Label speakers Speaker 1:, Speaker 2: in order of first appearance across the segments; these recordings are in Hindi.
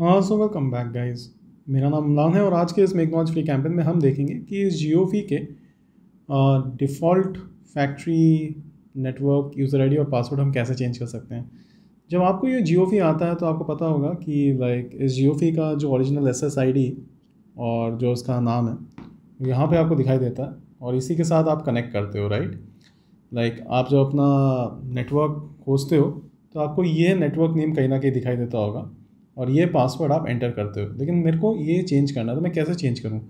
Speaker 1: हाँ सो वेलकम बैक गाइस मेरा नाम अमलान है और आज के इस मेक मॉच फ्री कैंपेन में हम देखेंगे कि इस जियो फी के default factory network user ID और पासवर्ड हम कैसे चेंज कर सकते हैं जब आपको ये जियो फी आता है तो आपको पता होगा कि लाइक इस जियो फी का जो original S S I D और जो उसका नाम है यहाँ पर आपको दिखाई देता है और इसी के साथ आप कनेक्ट करते हो राइट लाइक आप जब अपना नेटवर्क खोजते हो तो आपको ये नेटवर्क नेम कहीं ना कहीं दिखाई देता होगा और ये पासवर्ड आप एंटर करते हो लेकिन मेरे को ये चेंज करना है तो मैं कैसे चेंज करूँ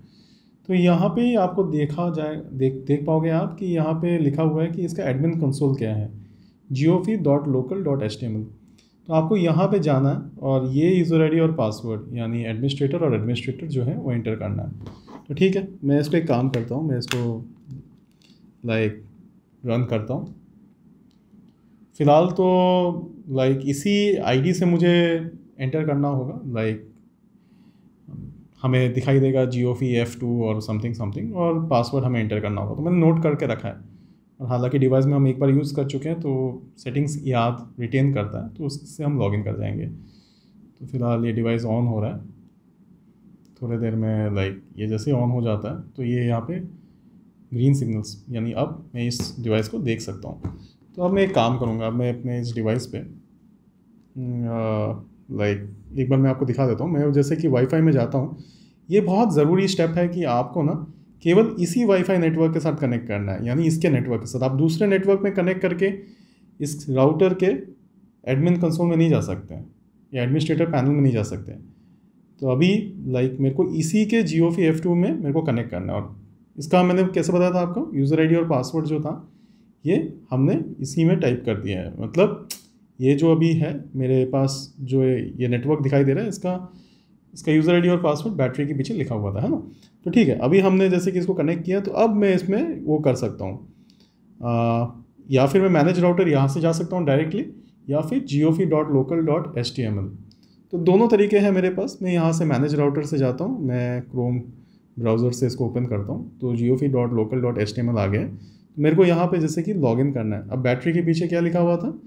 Speaker 1: तो यहाँ पे आपको देखा जाए देख देख पाओगे आप कि यहाँ पे लिखा हुआ है कि इसका एडमिन कंसोल क्या है JioFi dot local dot H तो आपको यहाँ पे जाना है और ये यूज़र आई डी और पासवर्ड यानी एडमिनिस्ट्रेटर और एडमिनिस्ट्रेटर जो है वो एंटर करना है तो ठीक है मैं इस पर काम करता हूँ मैं इसको लाइक रन करता हूँ फ़िलहाल तो लाइक इसी आईडी से मुझे एंटर करना होगा लाइक हमें दिखाई देगा Jio fi F two और समथिंग समथिंग और पासवर्ड हमें एंटर करना होगा तो मैंने नोट करके रखा है और हालांकि डिवाइस में हम एक बार यूज़ कर चुके हैं तो सेटिंग्स याद रिटेन करता है तो उससे हम लॉगिन कर जाएंगे तो फिलहाल ये डिवाइस ऑन हो रहा है थोड़े देर में लाइक ये जैसे ऑन हो जाता है तो ये यहाँ पे ग्रीन सिग्नल्स यानी अब मैं इस डिवाइस को देख सकता हूँ तो अब मैं एक काम करूँगा अब मैं अपने इस डिवाइस पर लाइक like, एक बार मैं आपको दिखा देता हूँ मैं जैसे कि वाईफाई में जाता हूँ ये बहुत ज़रूरी स्टेप है कि आपको ना केवल इसी वाईफाई नेटवर्क के साथ कनेक्ट करना है यानी इसके नेटवर्क के साथ आप दूसरे नेटवर्क में कनेक्ट करके इस राउटर के एडमिन कंसोल में नहीं जा सकते हैं या एडमिनिस्ट्रेटर पैनल में नहीं जा सकते हैं तो अभी लाइक मेरे को इसी के जियो फी एफ टू में मेरे को कनेक्ट करना है और इसका मैंने कैसे बताया था आपको यूज़र डी और पासवर्ड जो था ये हमने इसी में टाइप कर दिया है मतलब ये जो अभी है मेरे पास जो ये नेटवर्क दिखाई दे रहा है इसका इसका यूज़र आईडी और पासवर्ड बैटरी के पीछे लिखा हुआ था है ना तो ठीक है अभी हमने जैसे कि इसको कनेक्ट किया तो अब मैं इसमें वो कर सकता हूँ या फिर मैं मैनेज राउटर यहाँ से जा सकता हूँ डायरेक्टली या फिर JioFi dot local dot S T M L तो दोनों तरीके हैं मेरे पास मैं यहाँ से मैनेज राउटर से जाता हूँ मैं क्रोम ब्राउज़र से इसको ओपन करता हूँ तो JioFi dot local dot S T M L आ गया मेरे को यहाँ पे जैसे कि लॉग इन करना है अब बैटरी के पीछे क्या लिखा हुआ था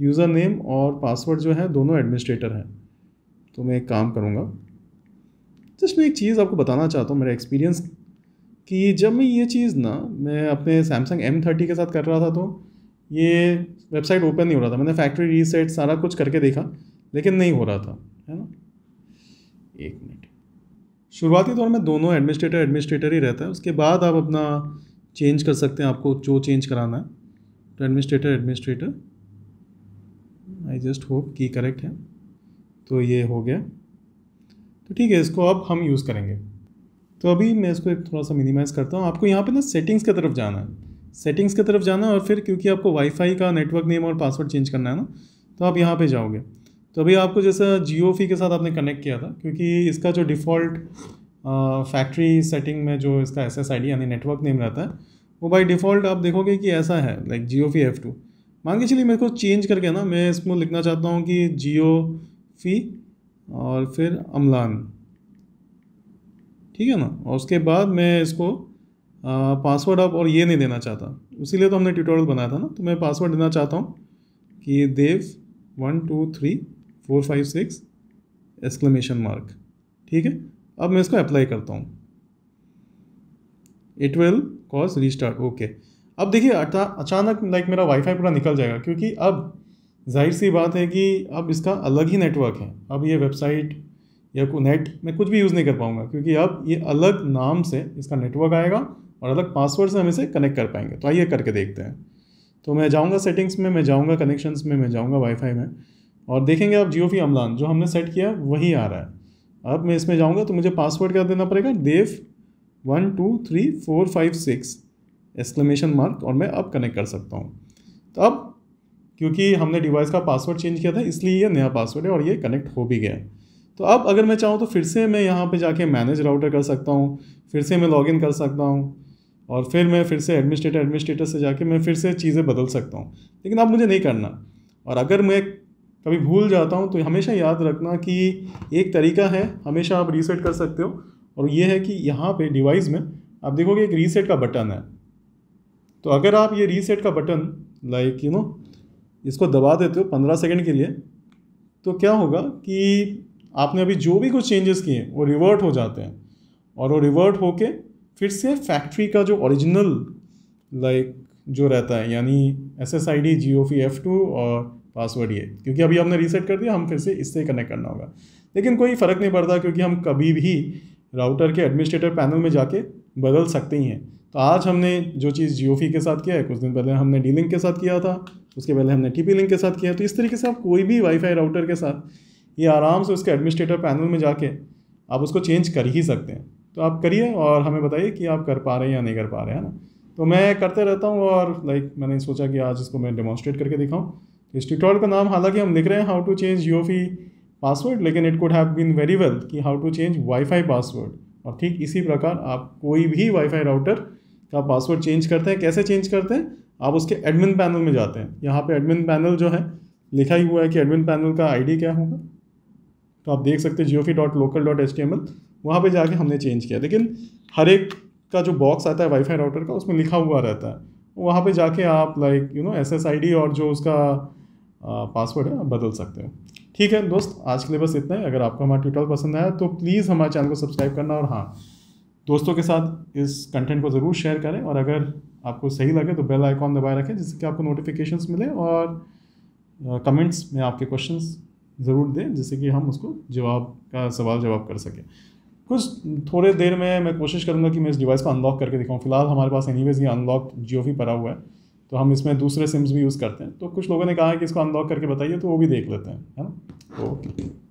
Speaker 1: यूज़र नेम और पासवर्ड जो है दोनों एडमिनिस्ट्रेटर हैं तो मैं एक काम करूँगा जस्ट मैं एक चीज़ आपको बताना चाहता हूँ मेरा एक्सपीरियंस कि जब मैं ये चीज़ ना मैं अपने सैमसंग एम थर्टी के साथ कर रहा था तो ये वेबसाइट ओपन नहीं हो रहा था मैंने फैक्ट्री रीसेट सारा कुछ करके देखा लेकिन नहीं हो रहा था है ना एक मिनट शुरुआती दौर में दोनों एडमिनिस्ट्रेटर एडमिनिस्ट्रेटर ही रहता है उसके बाद आप अपना चेंज कर सकते हैं आपको जो चेंज कराना है तो administrator administrator I just hope की करेक्ट है तो ये हो गया तो ठीक है इसको अब हम यूज़ करेंगे तो अभी मैं इसको एक थोड़ा सा मिनिमाइज़ करता हूँ आपको यहाँ पे ना सेटिंग्स की तरफ जाना है सेटिंग्स की तरफ जाना है और फिर क्योंकि आपको वाईफाई का नेटवर्क नेम और पासवर्ड चेंज करना है ना तो आप यहाँ पे जाओगे तो अभी आपको जैसा जियो फी के साथ आपने कनेक्ट किया था क्योंकि इसका जो डिफ़ॉल्ट फैक्ट्री सेटिंग में जो इसका एस एस आई डी यानी नेटवर्क नेम रहता है वो बाई डिफ़ॉल्ट आप देखोगे कि ऐसा है like JioFi F two मान के चलिए मेरे को चेंज करके ना मैं इसमें लिखना चाहता हूँ कि जियो फी और फिर अमलान ठीक है ना और उसके बाद मैं इसको पासवर्ड अब और ये नहीं देना चाहता उसीलिए तो हमने ट्यूटोरियल बनाया था ना तो मैं पासवर्ड देना चाहता हूँ कि Dev one two three four five six exclamation mark ठीक है अब मैं इसको अप्लाई करता हूँ it will cause restart okay अब देखिए अचानक लाइक मेरा वाईफाई पूरा निकल जाएगा क्योंकि अब जाहिर सी बात है कि अब इसका अलग ही नेटवर्क है अब ये वेबसाइट या को नेट मैं कुछ भी यूज़ नहीं कर पाऊँगा क्योंकि अब ये अलग नाम से इसका नेटवर्क आएगा और अलग पासवर्ड से हम इसे कनेक्ट कर पाएंगे तो आइए करके देखते हैं तो मैं जाऊँगा सेटिंग्स में मैं जाऊँगा कनेक्शन में मैं जाऊँगा वाईफाई में और देखेंगे आप जियो फी अमलान जो हमने सेट किया वही आ रहा है अब मैं इसमें जाऊँगा तो मुझे पासवर्ड क्या देना पड़ेगा Dev one two three four five six exclamation mark और मैं अब कनेक्ट कर सकता हूँ तो अब क्योंकि हमने डिवाइस का पासवर्ड चेंज किया था इसलिए ये नया पासवर्ड है और ये कनेक्ट हो भी गया तो अब अगर मैं चाहूँ तो फिर से मैं यहाँ पे जाके मैनेज राउटर कर सकता हूँ फिर से मैं लॉगिन कर सकता हूँ और फिर मैं फिर से एडमिनिस्ट्रेटर एडमिनिस्ट्रेटर से जाके मैं फिर से चीज़ें बदल सकता हूँ लेकिन अब मुझे नहीं करना और अगर मैं कभी भूल जाता हूँ तो हमेशा याद रखना कि एक तरीका है हमेशा आप रीसेट कर सकते हो और ये है कि यहाँ पर डिवाइस में आप देखोगे एक रीसेट का बटन है तो अगर आप ये रीसेट का बटन लाइक यू नो इसको दबा देते हो पंद्रह सेकेंड के लिए तो क्या होगा कि आपने अभी जो भी कुछ चेंजेस किए हैं वो रिवर्ट हो जाते हैं और वो रिवर्ट होके फिर से फैक्ट्री का जो ओरिजिनल लाइक जो रहता है यानी S S I D Jio fi F two और पासवर्ड ये क्योंकि अभी हमने रीसेट कर दिया हम फिर से इससे कनेक्ट करना होगा लेकिन कोई फ़र्क नहीं पड़ता क्योंकि हम कभी भी राउटर के एडमिनिस्ट्रेटर पैनल में जाके बदल सकते ही हैं तो आज हमने जो चीज़ जियो के साथ किया है कुछ दिन पहले हमने डी लिंक के साथ किया था उसके पहले हमने टी पी लिंक के साथ किया तो इस तरीके से आप कोई भी वाईफाई राउटर के साथ ये आराम से उसके एडमिनिस्ट्रेटर पैनल में जाके आप उसको चेंज कर ही सकते हैं तो आप करिए और हमें बताइए कि आप कर पा रहे हैं या नहीं कर पा रहे हैं ना तो मैं करते रहता हूँ और लाइक मैंने सोचा कि आज इसको मैं डेमोन्स्ट्रेट करके दिखाऊँ इस ट्यूटोरियल का नाम हालांकि हम लिख रहे हैं how to change fi password लेकिन it could have been very well कि how to change WiFi password और ठीक इसी प्रकार आप कोई भी वाईफाई राउटर का पासवर्ड चेंज करते हैं कैसे चेंज करते हैं आप उसके एडमिन पैनल में जाते हैं यहाँ पे एडमिन पैनल जो है लिखा ही हुआ है कि एडमिन पैनल का आईडी क्या होगा तो आप देख सकते हैं fi dot local dot H T M L वहाँ पर जाके हमने चेंज किया लेकिन हर एक का जो बॉक्स आता है वाईफाई राउटर का उसमें लिखा हुआ रहता है वहाँ पर जाके आप like you know S S I D और जो उसका पासवर्ड है आप बदल सकते हैं ठीक है दोस्त आज के लिए बस इतना ही अगर आपको हमारा ट्यूटोरियल पसंद आया तो प्लीज़ हमारे चैनल को सब्सक्राइब करना और हाँ दोस्तों के साथ इस कंटेंट को ज़रूर शेयर करें और अगर आपको सही लगे तो बेल आइकॉन दबाए रखें जिससे कि आपको नोटिफिकेशंस मिले और कमेंट्स में आपके क्वेश्चन ज़रूर दें जिससे कि हम उसको जवाब का सवाल जवाब कर सकें कुछ थोड़े देर में मैं कोशिश करूँगा कि मैं इस डिवाइस को अनलॉक करके दिखाऊँ फिलहाल हमारे पास वेज ये अनलॉक जियो पड़ा हुआ है तो हम इसमें दूसरे सिम्स भी यूज़ करते हैं तो कुछ लोगों ने कहा है कि इसको अनलॉक करके बताइए तो वो भी देख लेते हैं है ना तो